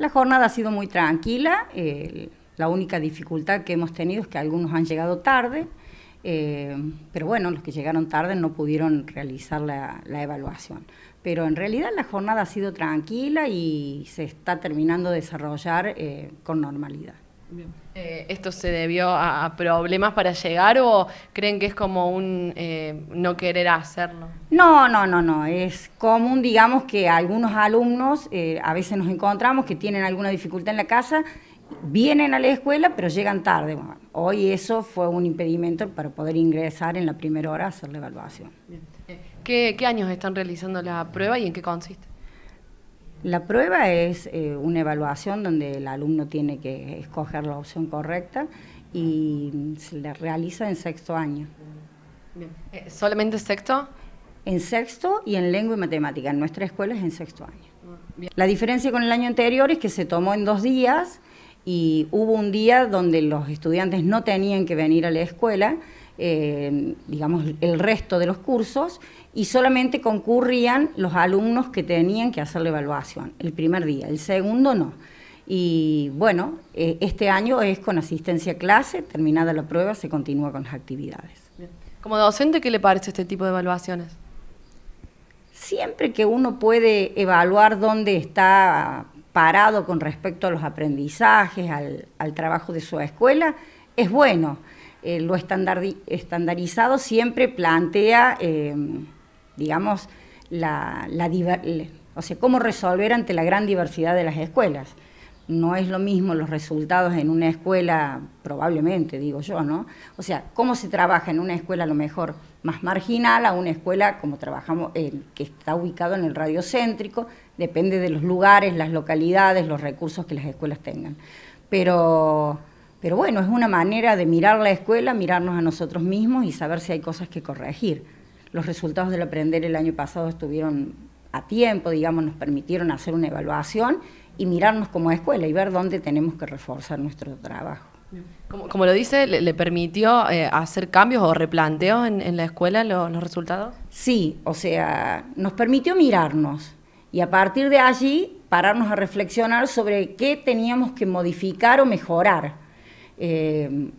La jornada ha sido muy tranquila, la única dificultad que hemos tenido es que algunos han llegado tarde, eh, pero bueno, los que llegaron tarde no pudieron realizar la, evaluación. Pero en realidad la jornada ha sido tranquila y se está terminando de desarrollar eh, con normalidad. Eh, ¿Esto se debió a, problemas para llegar o creen que es como un eh, no querer hacerlo? No, no, no, no. Es común, digamos, que algunos alumnos, eh, a veces nos encontramos que tienen alguna dificultad en la casa, vienen a la escuela pero llegan tarde. hoy eso fue un impedimento para poder ingresar en la primera hora a hacer la evaluación. ¿Qué años están realizando la prueba y en qué consiste? La prueba es eh, una evaluación donde el alumno tiene que escoger la opción correcta y se la realiza en sexto año. Eh, ¿Solamente sexto? En sexto y en lengua y matemática. En nuestra escuela es en sexto año. La diferencia con el año anterior es que se tomó en dos días y hubo un día donde los estudiantes no tenían que venir a la escuela eh, digamos, el resto de los cursos y solamente concurrían los alumnos que tenían que hacer la evaluación el primer día, el segundo no. Y bueno, eh, este año es con asistencia a clase, terminada la prueba se continúa con las actividades. Como docente, ¿qué le parece este tipo de evaluaciones? Siempre que uno puede evaluar dónde está parado con respecto a los aprendizajes, al trabajo de su escuela, es bueno. Eh, lo estandarizado siempre plantea, eh, digamos, la, o sea, cómo resolver ante la gran diversidad de las escuelas. No es lo mismo los resultados en una escuela, probablemente, digo yo, ¿no? O sea, cómo se trabaja en una escuela a lo mejor más marginal a una escuela como trabajamos, el eh, que está ubicado en el radio céntrico, depende de los lugares, las localidades, los recursos que las escuelas tengan. Pero pero bueno, es una manera de mirar la escuela, mirarnos a nosotros mismos y saber si hay cosas que corregir. Los resultados del aprender el año pasado estuvieron a tiempo, digamos, nos permitieron hacer una evaluación y mirarnos como escuela y ver dónde tenemos que reforzar nuestro trabajo. Como, lo dice, le, permitió eh, hacer cambios o replanteos en, la escuela los resultados? Sí, o sea, nos permitió mirarnos y a partir de allí pararnos a reflexionar sobre qué teníamos que modificar o mejorar eh,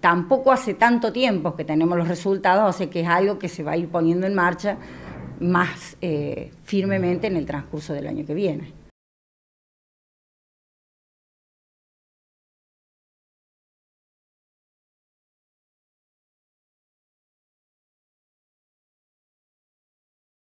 tampoco hace tanto tiempo que tenemos los resultados, así que es algo que se va a ir poniendo en marcha más eh, firmemente en el transcurso del año que viene.